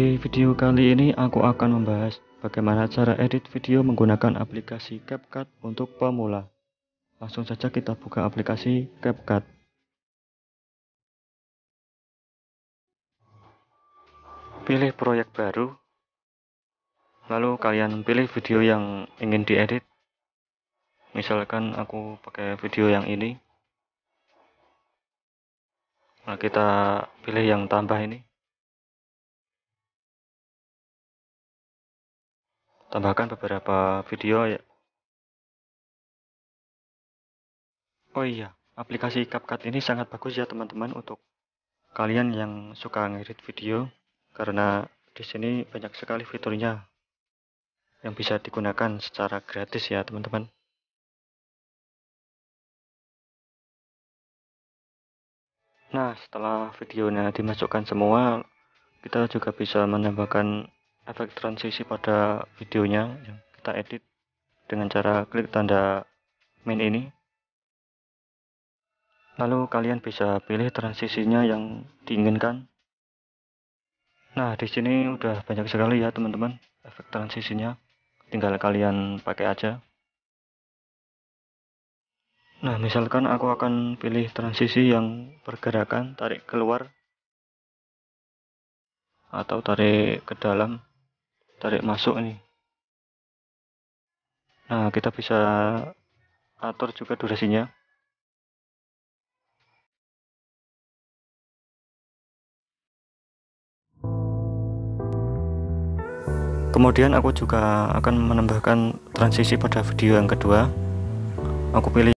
Di video kali ini aku akan membahas bagaimana cara edit video menggunakan aplikasi CapCut untuk pemula. Langsung saja kita buka aplikasi CapCut. Pilih proyek baru, lalu kalian pilih video yang ingin diedit. Misalkan aku pakai video yang ini. Nah, kita pilih yang tambah ini. tambahkan beberapa video ya. Oh iya, aplikasi CapCut ini sangat bagus ya teman-teman untuk kalian yang suka ngedit video karena di sini banyak sekali fiturnya yang bisa digunakan secara gratis ya teman-teman. Nah, setelah videonya dimasukkan semua, kita juga bisa menambahkan efek transisi pada videonya yang kita edit dengan cara klik tanda main ini lalu kalian bisa pilih transisinya yang diinginkan nah di sini udah banyak sekali ya teman-teman efek transisinya tinggal kalian pakai aja nah misalkan aku akan pilih transisi yang pergerakan tarik keluar atau tarik ke dalam tarik masuk nih nah kita bisa atur juga durasinya kemudian aku juga akan menambahkan transisi pada video yang kedua aku pilih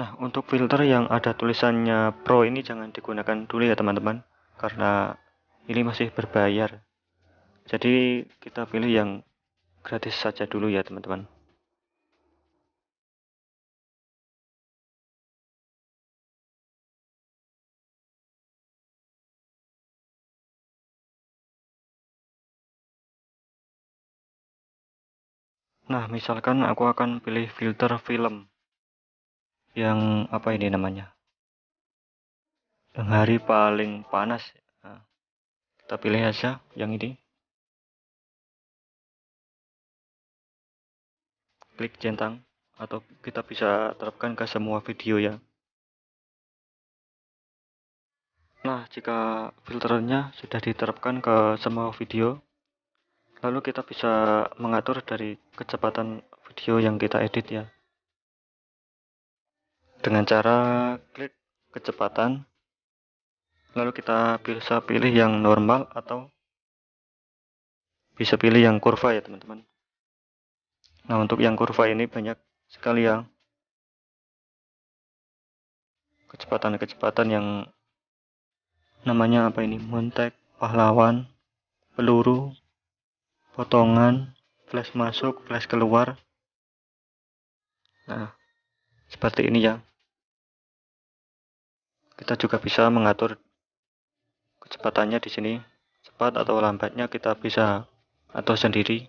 Nah, untuk filter yang ada tulisannya Pro ini jangan digunakan dulu ya teman-teman, karena ini masih berbayar. Jadi kita pilih yang gratis saja dulu ya teman-teman. Nah, misalkan aku akan pilih filter film yang apa ini namanya yang hari paling panas kita ah. pilih aja yang ini klik centang atau kita bisa terapkan ke semua video ya nah jika filternya sudah diterapkan ke semua video lalu kita bisa mengatur dari kecepatan video yang kita edit ya dengan cara klik kecepatan lalu kita bisa pilih yang normal atau bisa pilih yang kurva ya teman-teman nah untuk yang kurva ini banyak sekali yang kecepatan-kecepatan yang namanya apa ini montek, pahlawan, peluru, potongan, flash masuk, flash keluar nah seperti ini ya kita juga bisa mengatur kecepatannya di sini. Cepat atau lambatnya kita bisa atau sendiri.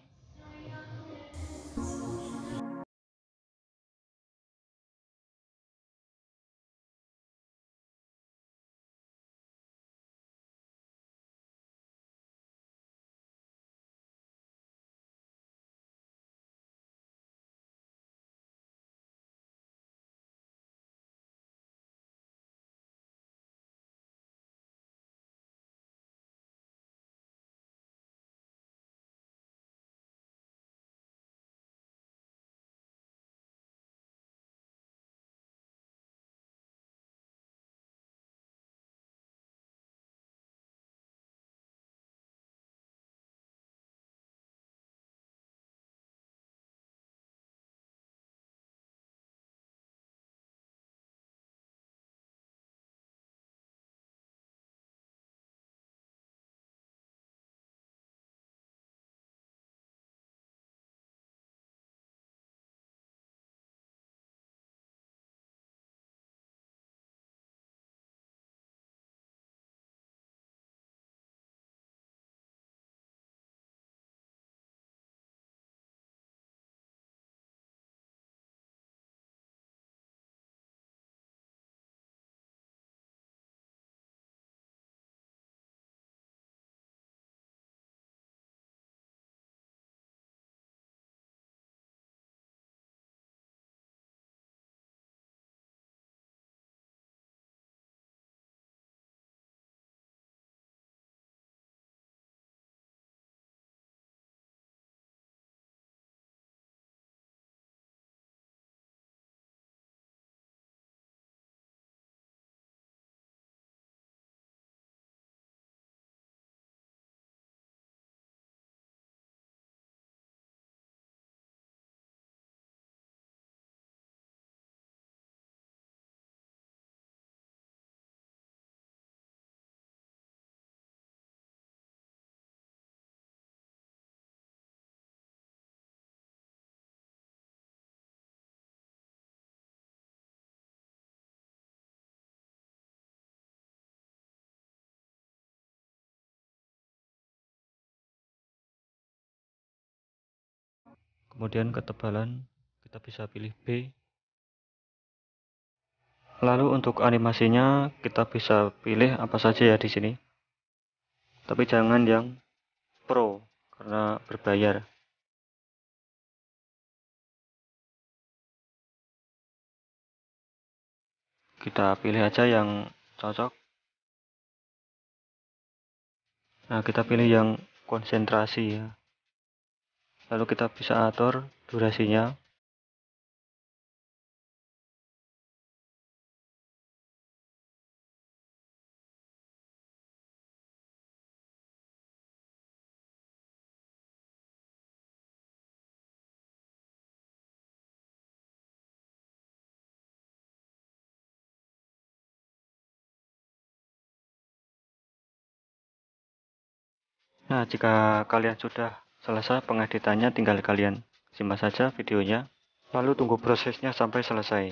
kemudian ketebalan kita bisa pilih B lalu untuk animasinya kita bisa pilih apa saja ya di sini tapi jangan yang pro karena berbayar kita pilih aja yang cocok nah kita pilih yang konsentrasi ya lalu kita bisa atur durasinya Nah, jika kalian sudah Selesai pengeditannya tinggal kalian simak saja videonya, lalu tunggu prosesnya sampai selesai.